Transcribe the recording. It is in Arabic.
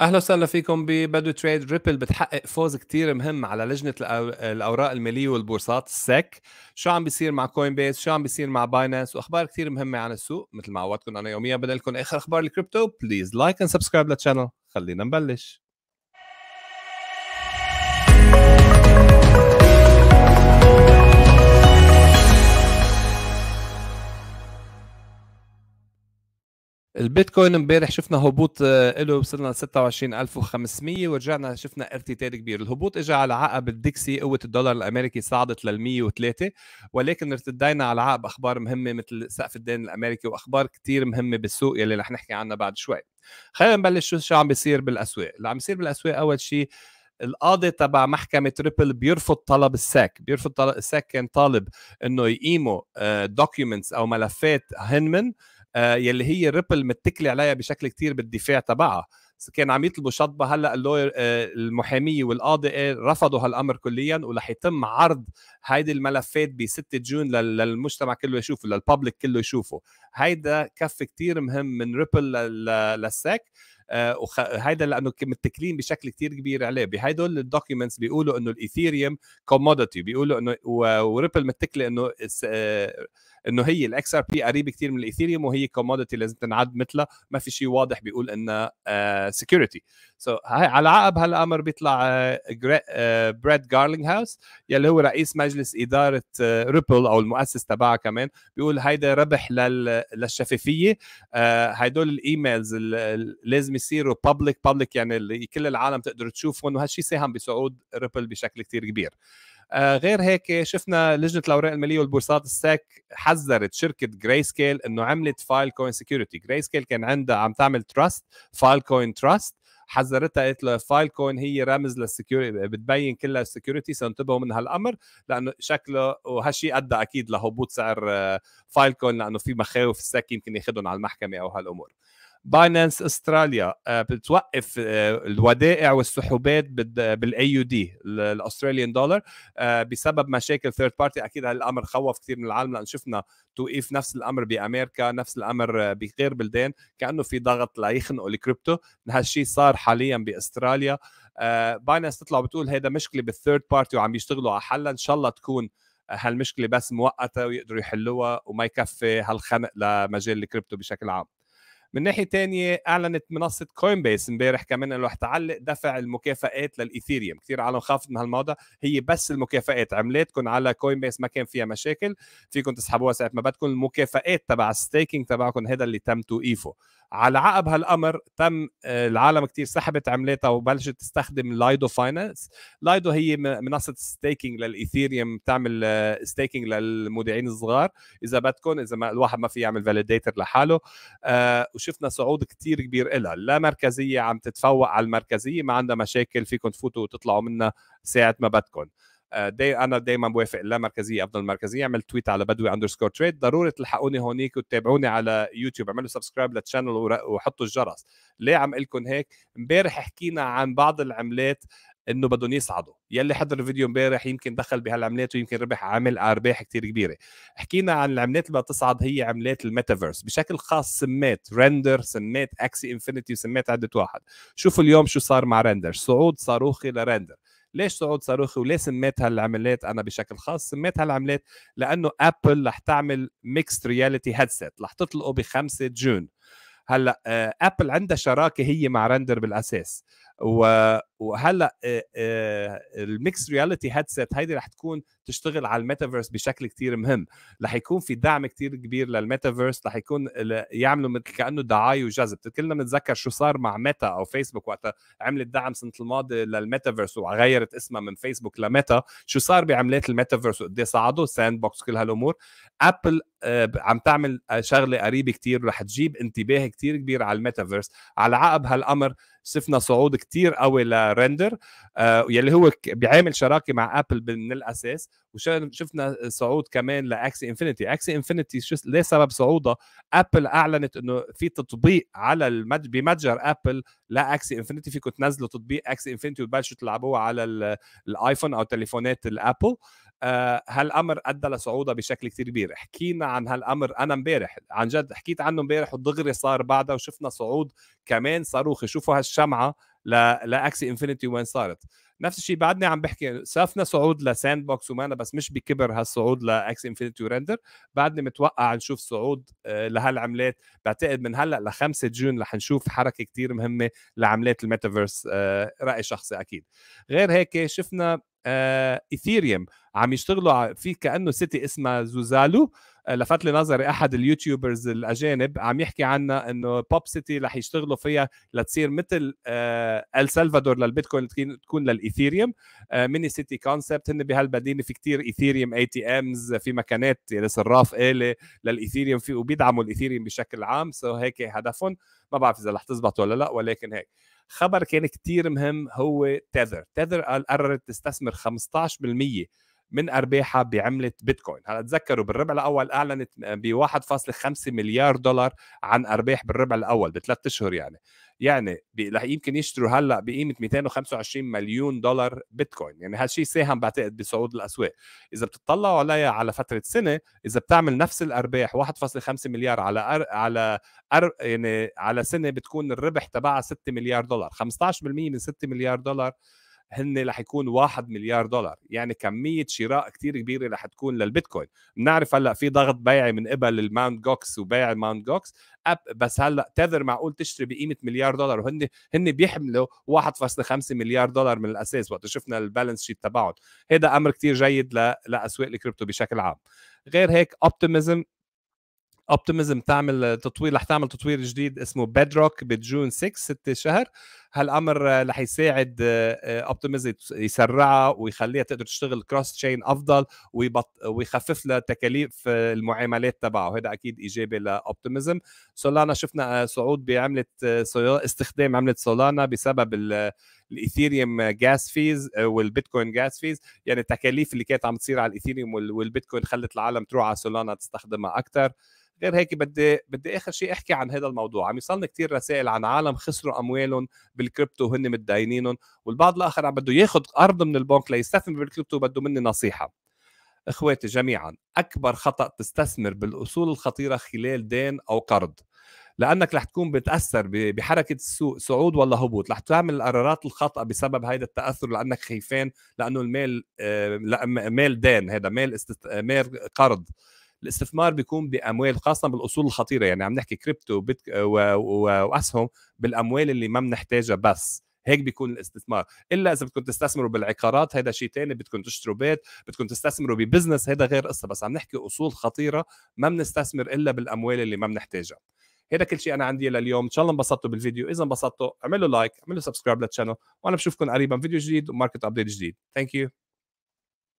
اهلا وسهلا فيكم ببدو تريد ريبل بتحقق فوز كتير مهم على لجنه الاوراق الماليه والبورصات السك شو عم بيصير مع كوين بيس شو عم بيصير مع باينانس واخبار كتير مهمه عن السوق مثل ما عودتكم انا يوميا بدلكم اخر اخبار الكريبتو بليز لايك اند سبسكرايب للشانل خلينا نبلش البيتكوين امبارح شفنا هبوط آه، له وصلنا ل 26500 ورجعنا شفنا ارتداد كبير، الهبوط اجى على عقب الديكسي قوة الدولار الامريكي صعدت لل 103 ولكن ارتدينا على عقب اخبار مهمة مثل سقف الدين الامريكي واخبار كثير مهمة بالسوق يلي رح نحكي عنها بعد شوي. خلينا نبلش شو شو عم بيصير بالاسواق، اللي عم بيصير بالاسواق اول شيء القاضي تبع محكمة ريبل بيرفض طلب الساك بيرفض طلب الساك كان طالب انه يقيموا دوكيومنتس آه، او ملفات هنمن آه، يلي هي ريبل متكله عليها بشكل كتير بالدفاع تبعها كان عم يطلبوا شطبه هلا اللوير آه، المحاميه والقاضي آه، رفضوا هالامر كليا ورح يتم عرض هيدي الملفات ب 6 جون للمجتمع كله يشوفه للببليك كله يشوفه هيدا كف كتير مهم من ريبل للساك وهيدا لانه متكلين بشكل كتير كبير عليه بهدول الدوكيومنتس بيقولوا انه الايثيريوم كوموديتي بيقولوا انه وريبل متكله انه انه هي الاكس ار بي قريبه كثير من الايثيريوم وهي كوموديتي لازم تنعد مثلها ما في شيء واضح بيقول انها سكيورتي آه، سو على عقب هالامر بيطلع بريد جارلينغ هاوس يلي هو رئيس مجلس اداره ريبل آه، او المؤسس تبعها كمان بيقول هيدا ربح للشفافيه هدول آه، الايميلز لازم يصيروا بابليك بابليك يعني كل العالم تقدر تشوفهم وهالشيء ساهم بصعود ريبل بشكل كثير كبير آه، غير هيك شفنا لجنه الاوراق الماليه والبورصات الساك حذرت شركه جراي سكيل انه عملت فايل كوين سكيورتي جراي سكيل كان عندها عم تعمل تراست فايل كوين تراست حذرتها قالت له فايل كوين هي رمز للسكيورتي بتبين كلها السكيورتي سنتبهوا من هالامر لانه شكله وهالشيء ادى اكيد لهبوط سعر فايل آه، كوين لانه في مخاوف الساك يمكن ياخذهم على المحكمه او هالامور باينانس استراليا آه، بتوقف آه، الودائع والسحوبات بالاي يو دي الاستراليان دولار آه، بسبب مشاكل ثيرد بارتي اكيد هالامر خوف كثير من العالم لان شفنا توقيف نفس الامر بامريكا نفس الامر بغير بلدان كانه في ضغط ليخنقوا الكريبتو هالشيء صار حاليا باستراليا باينانس تطلع بتقول هيدا مشكله بالثيرد بارتي وعم يشتغلوا على حلها ان شاء الله تكون هالمشكله بس مؤقته ويقدروا يحلوها وما يكفي هالخنق لمجال الكريبتو بشكل عام من ناحيه تانية اعلنت منصه كوين بيس امبارح كمان انه رح تعلق دفع المكافئات للايثيريوم كثير عالم خافت من هالموضوع هي بس المكافئات عملتكم على كوين بيس ما كان فيها مشاكل فيكم تسحبوها ساعه ما بدكم المكافئات تبع الستيكينج تبعكم هذا اللي تم توقيفه على عقب هالامر تم آه، العالم كتير سحبت عملتها وبلشت تستخدم لايدو فاينانس لايدو هي منصه ستيكينج للايثيريوم بتعمل آه، ستيكينج للمودعين الصغار اذا بدكم اذا ما الواحد ما في يعمل فاليديتر لحاله آه، وشفنا صعود كتير كبير لها لا مركزيه عم تتفوق على المركزيه ما عندها مشاكل فيكم تفوتوا وتطلعوا منها ساعه ما بدكم آه، دي انا دايما بوافق لا مركزيه افضل مركزيه اعمل تويت على بدوي اندرسكور تريد ضروري تلحقوني هونيك وتتابعوني على يوتيوب اعملوا سبسكرايب للشانل وحطوا الجرس ليه عم لكم هيك امبارح حكينا عن بعض العملات انه بدهم يصعدوا يلي حضر الفيديو امبارح يمكن دخل بهالعملات ويمكن ربح عامل ارباح كتير كبيره حكينا عن العملات اللي بتصعد هي عملات الميتافيرس بشكل خاص سمات رندر سمات اكسي انفينيتي وسمات عده واحد شوفوا اليوم شو صار مع رندر صعود صاروخي لرندر ليش صعود صاروخي وليه سميت هالعملات انا بشكل خاص سميت هالعملات لانه ابل رح تعمل ميكست رياليتي هيدسيت رح تطلقه ب 5 جون هلا ابل آه، عندها شراكه هي مع رندر بالاساس وهلا الميكس رياليتي هيدسيت هيدي رح تكون تشتغل على الميتافيرس بشكل كتير مهم رح يكون في دعم كتير كبير للميتافيرس رح يكون يعملوا مثل كانه دعايه وجذب كلنا بنتذكر شو صار مع ميتا او فيسبوك وقتها عملت دعم سنه الماضي للميتافيرس وغيرت اسمها من فيسبوك لميتا شو صار بعملات الميتافيرس وقد إيه صعدوا ساند بوكس كل هالامور ابل عم تعمل شغله قريبه كتير ورح تجيب انتباه كتير كبير على الميتافيرس على عقب هالامر شفنا صعود كتير قوي لرندر آه، يلي هو بيعامل شراكه مع ابل من الاساس وشفنا صعود كمان لاكسي انفينيتي اكسي انفينيتي ليه سبب صعودها ابل اعلنت انه في تطبيق على المج... بمتجر ابل لاكسي انفينيتي فيكم تنزلوا تطبيق اكسي انفينيتي وتبلشوا تلعبوه على الايفون او تليفونات الابل آه، هالامر ادى لصعوده بشكل كثير كبير حكينا عن هالامر انا امبارح عن جد حكيت عنه امبارح ودغري صار بعدها وشفنا صعود كمان صاروخي شوفوا هالشمعه لاكسي انفينيتي وين صارت نفس الشيء بعدني عم بحكي شفنا صعود لساند بوكس ومانا بس مش بكبر هالصعود لاكس انفينيتي ورندر بعدني متوقع نشوف صعود آه، لهالعملات بعتقد من هلا ل 5 جون رح نشوف حركه كتير مهمه لعملات الميتافيرس آه، راي شخصي اكيد غير هيك شفنا ايثيريوم آه، عم يشتغلوا في كانه سيتي اسمها زوزالو آه، لفت لي نظري احد اليوتيوبرز الاجانب عم يحكي عنها انه بوب سيتي رح يشتغلوا فيها لتصير مثل السلفادور آه، للبيتكوين تكون للايثيريوم ميني سيتي كونسبت هن بهالمدينه في كتير ايثيريوم اي تي امز في مكانات لصراف آلي للايثيريوم في وبيدعموا الايثيريوم بشكل عام سو هيك هدفهم ما بعرف اذا رح تزبط ولا لا ولكن هيك خبر كان كتير مهم هو تذر تذر قررت تستثمر 15% من ارباحها بعمله بيتكوين هلا تذكروا بالربع الاول اعلنت ب 1.5 مليار دولار عن ارباح بالربع الاول بثلاث اشهر يعني يعني رح يمكن يشتروا هلا بقيمه 225 مليون دولار بيتكوين يعني هالشيء ساهم بعتقد بصعود الاسواق اذا بتطلعوا عليها على فتره سنه اذا بتعمل نفس الارباح 1.5 مليار على أر... على أر... يعني على سنه بتكون الربح تبعها 6 مليار دولار 15% من 6 مليار دولار هن رح يكون 1 مليار دولار يعني كمية شراء كتير كبيرة رح تكون للبيتكوين بنعرف هلأ في ضغط بيعي من قبل الماونت جوكس وبيع ماونت جوكس أب بس هلأ تذر معقول تشتري بقيمة مليار دولار وهن هن بيحملوا 1.5 مليار دولار من الأساس وقت شفنا البالانس شيت تبعهم هذا أمر كتير جيد لأسواق الكريبتو بشكل عام غير هيك اوبتيميزم اوبتيميزم تعمل تطوير رح تعمل تطوير جديد اسمه بيدروك بجون 6 6 شهر هالامر رح يساعد اوبتيميزم آه، يسرعها ويخليها تقدر تشتغل كروس تشين افضل ويبط ويخفف لها تكاليف آه، المعاملات تبعه هذا اكيد ايجابي لاوبتيميزم سولانا شفنا آه، صعود بعمله استخدام عمله سولانا بسبب الايثيريوم جاس فيز والبيتكوين جاس فيز يعني التكاليف اللي كانت عم تصير على الايثيريوم والبيتكوين خلت العالم تروح على سولانا تستخدمها اكثر غير هيك بدي بدي اخر شيء احكي عن هذا الموضوع عم يصلني كثير رسائل عن عالم خسروا اموالهم بالكريبتو وهن متدينينهم والبعض الاخر عم بده ياخذ قرض من البنك ليستثمر بالكريبتو بده مني نصيحه اخواتي جميعا اكبر خطا تستثمر بالاصول الخطيره خلال دين او قرض لانك رح تكون بتاثر بحركه السوق صعود ولا هبوط رح تعمل القرارات الخطا بسبب هذا التاثر لانك خيفان لانه المال آه، مال دين هذا مال مال قرض الاستثمار بيكون باموال خاصه بالاصول الخطيره يعني عم نحكي كريبتو وبيتك... واسهم بالاموال اللي ما بنحتاجها بس هيك بيكون الاستثمار الا اذا بدكم تستثمروا بالعقارات هذا شيء ثاني بدكم تشتروا بيت بدكم تستثمروا ببزنس هذا غير قصه بس عم نحكي اصول خطيره ما بنستثمر الا بالاموال اللي ما بنحتاجها هذا كل شيء انا عندي لليوم ان شاء الله انبسطتوا بالفيديو اذا انبسطتوا اعملوا لايك اعملوا سبسكرايب للشانل وانا بشوفكم قريبا فيديو جديد وماركت ابديت جديد ثانك يو